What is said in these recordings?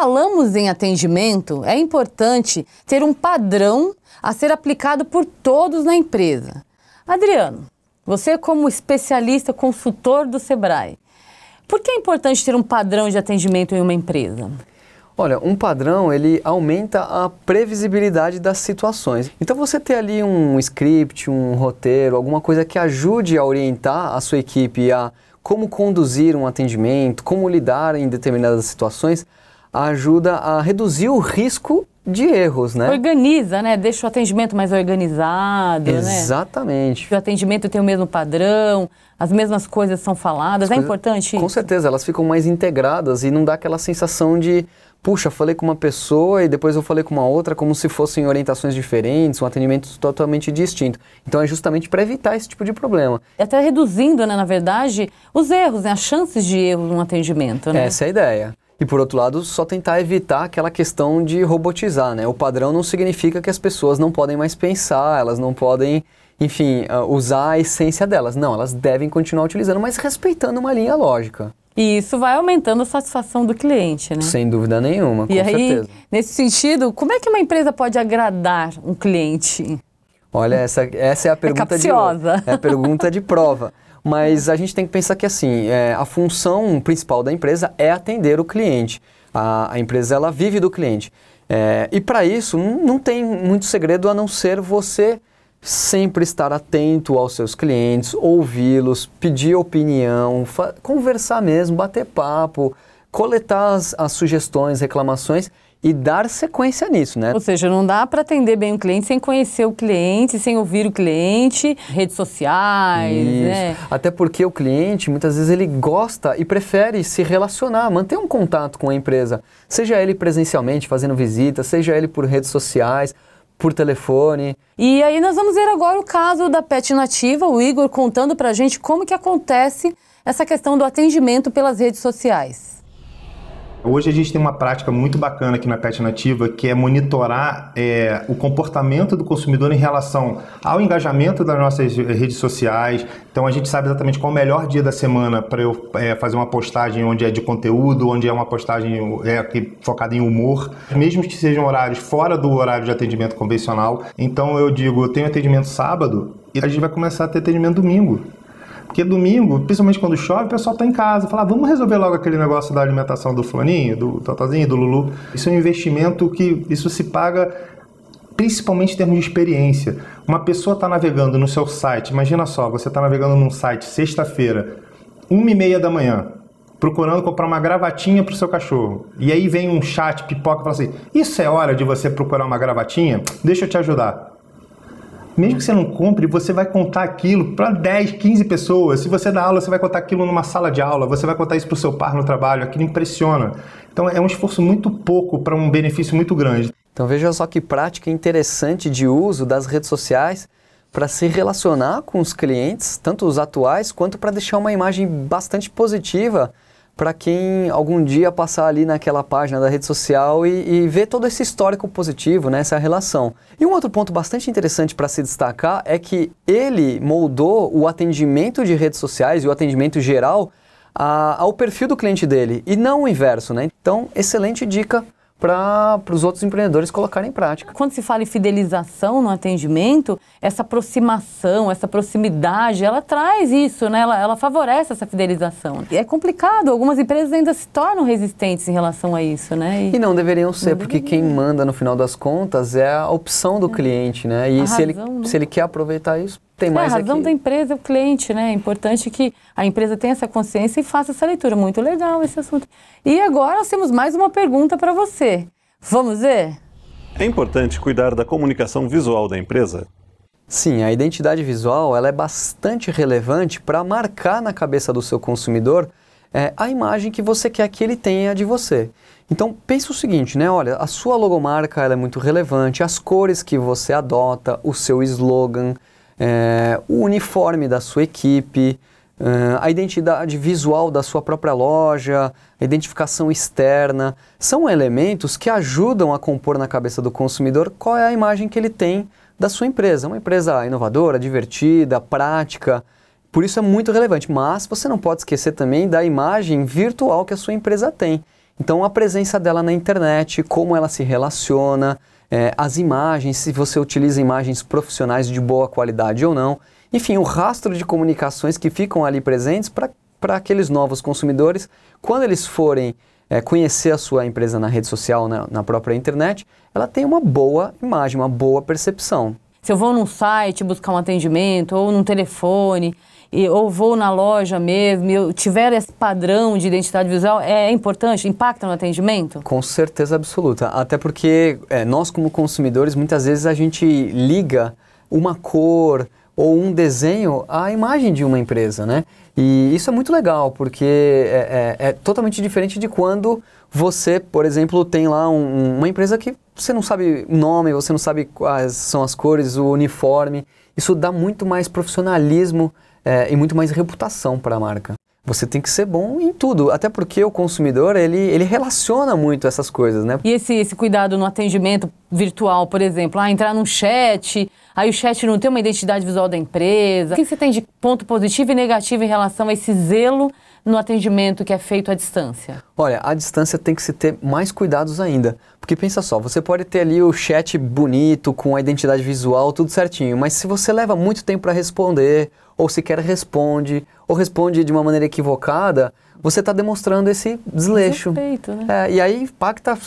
falamos em atendimento, é importante ter um padrão a ser aplicado por todos na empresa. Adriano, você como especialista, consultor do Sebrae, por que é importante ter um padrão de atendimento em uma empresa? Olha, um padrão ele aumenta a previsibilidade das situações. Então você ter ali um script, um roteiro, alguma coisa que ajude a orientar a sua equipe a como conduzir um atendimento, como lidar em determinadas situações, ajuda a reduzir o risco de erros, né? Organiza, né? Deixa o atendimento mais organizado, né? Exatamente. Né? O atendimento tem o mesmo padrão, as mesmas coisas são faladas, as é importante Com isso? certeza, elas ficam mais integradas e não dá aquela sensação de, puxa, falei com uma pessoa e depois eu falei com uma outra, como se fossem orientações diferentes, um atendimento totalmente distinto. Então é justamente para evitar esse tipo de problema. Até reduzindo, né, na verdade, os erros, né? as chances de erros no atendimento, né? Essa é a ideia. E por outro lado, só tentar evitar aquela questão de robotizar, né? O padrão não significa que as pessoas não podem mais pensar, elas não podem, enfim, ah, usar a essência delas. Não, elas devem continuar utilizando, mas respeitando uma linha lógica. E isso vai aumentando a satisfação do cliente, né? Sem dúvida nenhuma, e aí, certeza. Nesse sentido, como é que uma empresa pode agradar um cliente? Olha, essa, essa é a é pergunta é capciosa. de é a pergunta de prova. Mas a gente tem que pensar que assim, é, a função principal da empresa é atender o cliente. A, a empresa ela vive do cliente. É, e para isso não tem muito segredo a não ser você sempre estar atento aos seus clientes, ouvi-los, pedir opinião, conversar mesmo, bater papo, coletar as, as sugestões, reclamações e dar sequência nisso, né? Ou seja, não dá para atender bem o cliente sem conhecer o cliente, sem ouvir o cliente, redes sociais, Isso. né? Até porque o cliente, muitas vezes, ele gosta e prefere se relacionar, manter um contato com a empresa. Seja ele presencialmente, fazendo visita, seja ele por redes sociais, por telefone. E aí nós vamos ver agora o caso da Pet Nativa, o Igor contando para a gente como que acontece essa questão do atendimento pelas redes sociais. Hoje a gente tem uma prática muito bacana aqui na Pet Nativa, que é monitorar é, o comportamento do consumidor em relação ao engajamento das nossas redes sociais. Então a gente sabe exatamente qual é o melhor dia da semana para eu é, fazer uma postagem onde é de conteúdo, onde é uma postagem é, focada em humor, mesmo que sejam horários fora do horário de atendimento convencional. Então eu digo, eu tenho atendimento sábado, e a gente vai começar a ter atendimento domingo. Porque domingo, principalmente quando chove, o pessoal está em casa. Fala, ah, vamos resolver logo aquele negócio da alimentação do Flaninho, do Totazinho, do Lulu. Isso é um investimento que isso se paga principalmente em termos de experiência. Uma pessoa está navegando no seu site, imagina só, você está navegando num site sexta-feira, uma e meia da manhã, procurando comprar uma gravatinha para o seu cachorro. E aí vem um chat pipoca e fala assim: Isso é hora de você procurar uma gravatinha? Deixa eu te ajudar. Mesmo que você não compre, você vai contar aquilo para 10, 15 pessoas. Se você dá aula, você vai contar aquilo numa sala de aula, você vai contar isso para o seu par no trabalho, aquilo impressiona. Então é um esforço muito pouco para um benefício muito grande. Então veja só que prática interessante de uso das redes sociais para se relacionar com os clientes, tanto os atuais quanto para deixar uma imagem bastante positiva para quem algum dia passar ali naquela página da rede social e, e ver todo esse histórico positivo, né, essa relação. E um outro ponto bastante interessante para se destacar é que ele moldou o atendimento de redes sociais e o atendimento geral a, ao perfil do cliente dele e não o inverso, né? Então, excelente dica para os outros empreendedores colocarem em prática. Quando se fala em fidelização no atendimento, essa aproximação, essa proximidade, ela traz isso, né? ela, ela favorece essa fidelização. E é complicado, algumas empresas ainda se tornam resistentes em relação a isso. Né? E, e não deveriam ser, não porque deveriam. quem manda no final das contas é a opção do é. cliente, né? e se, razão, ele, né? se ele quer aproveitar isso, tem mais é, a razão aqui. da empresa, o cliente, né? É importante que a empresa tenha essa consciência e faça essa leitura. Muito legal esse assunto. E agora nós temos mais uma pergunta para você. Vamos ver? É importante cuidar da comunicação visual da empresa? Sim, a identidade visual ela é bastante relevante para marcar na cabeça do seu consumidor é, a imagem que você quer que ele tenha de você. Então pense o seguinte, né? Olha, a sua logomarca ela é muito relevante, as cores que você adota, o seu slogan, é, o uniforme da sua equipe, é, a identidade visual da sua própria loja, a identificação externa, são elementos que ajudam a compor na cabeça do consumidor qual é a imagem que ele tem da sua empresa. Uma empresa inovadora, divertida, prática, por isso é muito relevante. Mas você não pode esquecer também da imagem virtual que a sua empresa tem. Então, a presença dela na internet, como ela se relaciona, é, as imagens, se você utiliza imagens profissionais de boa qualidade ou não. Enfim, o rastro de comunicações que ficam ali presentes para aqueles novos consumidores, quando eles forem é, conhecer a sua empresa na rede social, na, na própria internet, ela tem uma boa imagem, uma boa percepção. Se eu vou num site buscar um atendimento, ou num telefone, e, ou vou na loja mesmo, eu tiver esse padrão de identidade visual, é, importante? Impacta no atendimento? Com certeza absoluta. Até porque é, nós, como consumidores, muitas vezes a gente liga uma cor ou um desenho à imagem de uma empresa, né? E isso é muito legal, porque é, é, é totalmente diferente de quando você, por exemplo, tem lá um, uma empresa que você não sabe o nome, você não sabe quais são as cores, o uniforme. Isso dá muito mais profissionalismo é, e muito mais reputação para a marca. Você tem que ser bom em tudo, até porque o consumidor ele, ele relaciona muito essas coisas, né? E esse, esse cuidado no atendimento virtual, por exemplo, ah, entrar num chat, aí o chat não tem uma identidade visual da empresa. O que você tem de ponto positivo e negativo em relação a esse zelo no atendimento que é feito à distância? Olha, à distância tem que se ter mais cuidados ainda. Porque pensa só, você pode ter ali o chat bonito, com a identidade visual, tudo certinho, mas se você leva muito tempo para responder, ou sequer responde, ou responde de uma maneira equivocada, você está demonstrando esse desleixo. Desrespeito, né? É, e aí impacta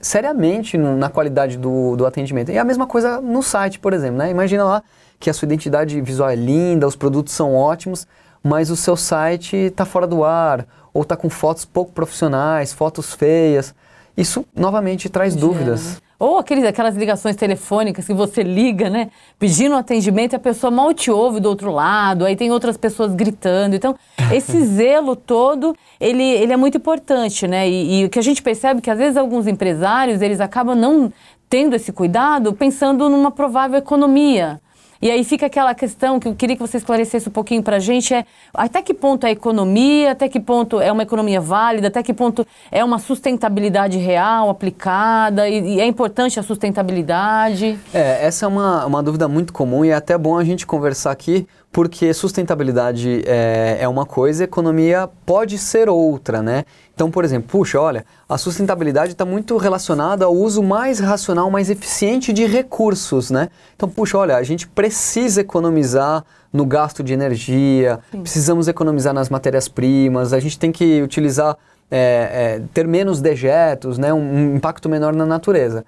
seriamente no, na qualidade do, do atendimento. E a mesma coisa no site, por exemplo, né? Imagina lá que a sua identidade visual é linda, os produtos são ótimos, mas o seu site está fora do ar, ou está com fotos pouco profissionais, fotos feias. Isso, novamente, traz dúvidas. Né? Ou aqueles, aquelas ligações telefônicas que você liga, né? Pedindo atendimento e a pessoa mal te ouve do outro lado, aí tem outras pessoas gritando. Então, esse zelo todo, ele, ele é muito importante, né? E, e o que a gente percebe é que às vezes alguns empresários, eles acabam não tendo esse cuidado pensando numa provável economia. E aí fica aquela questão que eu queria que você esclarecesse um pouquinho para a gente, é até que ponto é economia, até que ponto é uma economia válida, até que ponto é uma sustentabilidade real, aplicada, e, e é importante a sustentabilidade? É, essa é uma, uma dúvida muito comum e é até bom a gente conversar aqui, porque sustentabilidade é, é, uma coisa, economia pode ser outra, né? Então, por exemplo, puxa, olha, a sustentabilidade está muito relacionada ao uso mais racional, mais eficiente de recursos, né? Então, puxa, olha, a gente precisa precisa economizar no gasto de energia, Sim. precisamos economizar nas matérias-primas, a gente tem que utilizar, é, é, ter menos dejetos, né, um, um, impacto menor na natureza.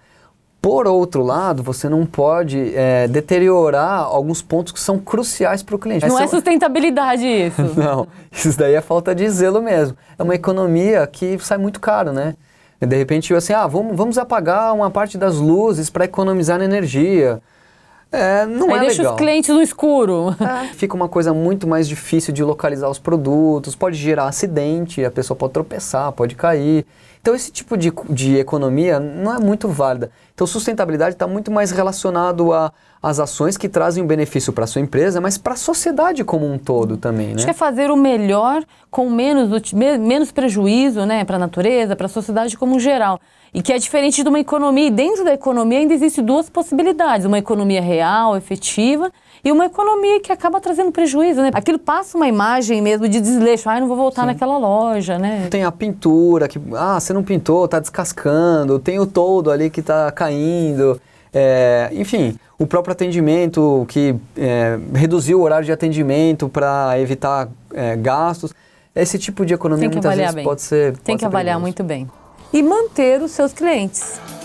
Por outro lado, você não pode é, deteriorar alguns pontos que são cruciais para o cliente. Não Essa é, é sustentabilidade isso. não, isso daí é falta de zelo mesmo. É uma economia que sai muito caro, né? De repente, assim, ah, vamos, vamos apagar uma parte das luzes para economizar na energia. É, não Aí é deixa legal. os clientes no escuro. É, fica uma coisa muito mais difícil de localizar os produtos, pode gerar acidente, a pessoa pode tropeçar, pode cair. Então, esse tipo de, de economia não é muito válida. Então, sustentabilidade está muito mais relacionado às ações que trazem um benefício para a sua empresa, mas para a sociedade como um todo também, né? Acho que é fazer o melhor com menos, menos prejuízo né, para a natureza, para a sociedade como um geral. E que é diferente de uma economia, e dentro da economia ainda existem duas possibilidades, uma economia real, efetiva, e uma economia que acaba trazendo prejuízo, né? Aquilo passa uma imagem mesmo de desleixo, Ah, eu não vou voltar Sim. naquela loja, né? Tem a pintura que, ah, você não pintou, tá descascando, tem o todo ali que tá caindo. É, enfim, o próprio atendimento que é, reduziu o horário de atendimento para evitar é, gastos. Esse tipo de economia muitas vezes bem. pode ser. Tem pode que ser avaliar perigoso. muito bem. E manter os seus clientes.